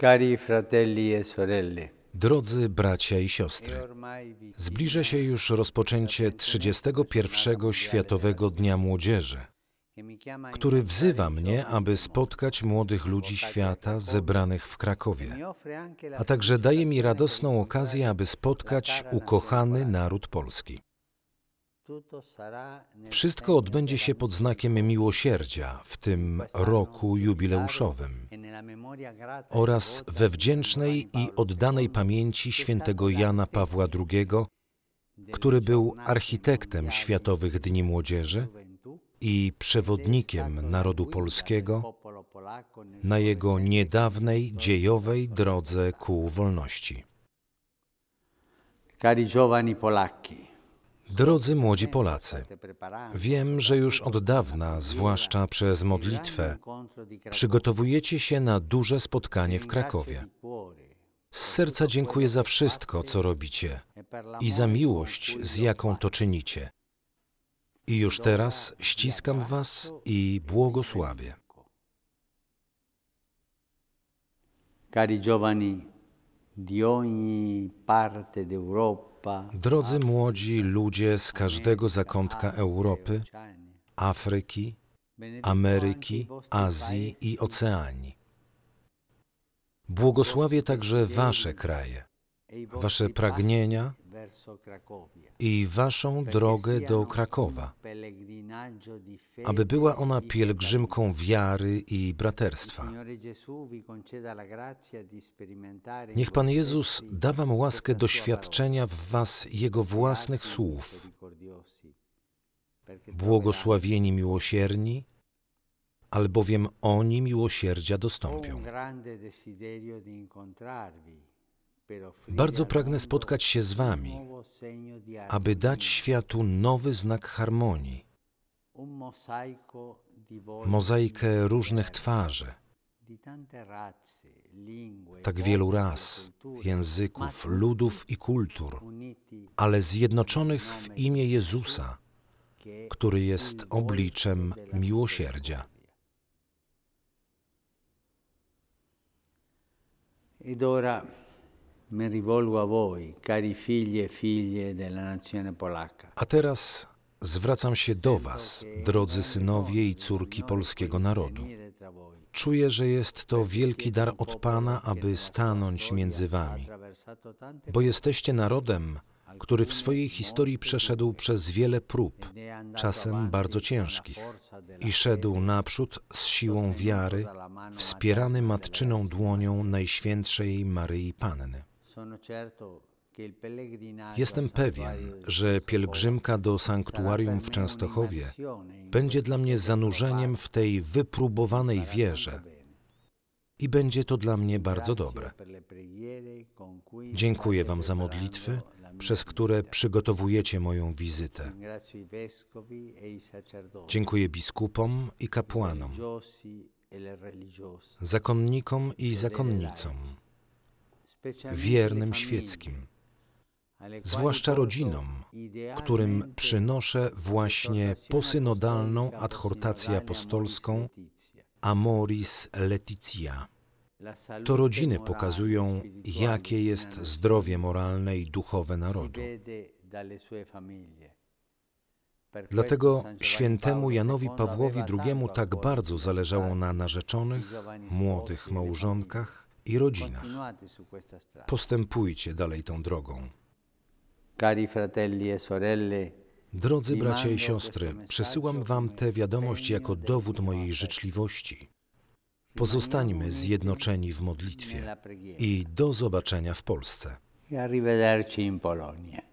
Cari fratelli e sorelle. Drodzy bracia i siostry, e zbliża się już rozpoczęcie 31. Światowego Dnia Młodzieży, który wzywa mnie, aby spotkać młodych ludzi świata zebranych w Krakowie, a także daje mi radosną okazję, aby spotkać ukochany naród polski. Wszystko odbędzie się pod znakiem miłosierdzia w tym roku jubileuszowym oraz we wdzięcznej i oddanej pamięci świętego Jana Pawła II, który był architektem Światowych Dni Młodzieży i przewodnikiem narodu polskiego na jego niedawnej dziejowej drodze ku wolności. Cari giovani polacchi, Drodzy młodzi Polacy, wiem, że już od dawna, zwłaszcza przez modlitwę, przygotowujecie się na duże spotkanie w Krakowie. Z serca dziękuję za wszystko, co robicie i za miłość, z jaką to czynicie. I już teraz ściskam Was i błogosławię. Cari giovani di ogni parte d'Europa, Drodzy młodzi ludzie z każdego zakątka Europy, Afryki, Ameryki, Azji i Oceanii. Błogosławię także Wasze kraje, Wasze pragnienia, i waszą drogę do Krakowa, aby była ona pielgrzymką wiary i braterstwa. Niech Pan Jezus da wam łaskę doświadczenia w was Jego własnych słów. Błogosławieni miłosierni, albowiem oni miłosierdzia dostąpią. Bardzo pragnę spotkać się z Wami, aby dać światu nowy znak harmonii, mozaikę różnych twarzy, tak wielu ras, języków, ludów i kultur, ale zjednoczonych w imię Jezusa, który jest obliczem miłosierdzia. I mi rivolgo a voi, cari e figlie della nazione polacca. A teraz zwracam się do Was, drodzy synowie i córki polskiego narodu. Czuję, że jest to wielki dar od Pana, aby stanąć między Wami, bo jesteście narodem, który w swojej historii przeszedł przez wiele prób, czasem bardzo ciężkich, i szedł naprzód z siłą wiary, wspierany matczyną dłonią Najświętszej Maryi Panny. Jestem pewien, że pielgrzymka do sanktuarium w Częstochowie będzie dla mnie zanurzeniem w tej wypróbowanej wierze i będzie to dla mnie bardzo dobre. Dziękuję Wam za modlitwy, przez które przygotowujecie moją wizytę. E Dziękuję biskupom i kapłanom, e zakonnikom i zakonnicom wiernym świeckim, zwłaszcza rodzinom, którym przynoszę właśnie posynodalną adhortację apostolską Amoris Leticia. To rodziny pokazują, jakie jest zdrowie moralne i duchowe narodu. Dlatego świętemu Janowi Pawłowi II tak bardzo zależało na narzeczonych, młodych małżonkach, i rodzinach. Postępujcie dalej tą drogą. E Drodzy bracia i siostry, przesyłam Wam tę wiadomość jako dowód mojej życzliwości. Pozostańmy zjednoczeni w modlitwie i do zobaczenia w Polsce. E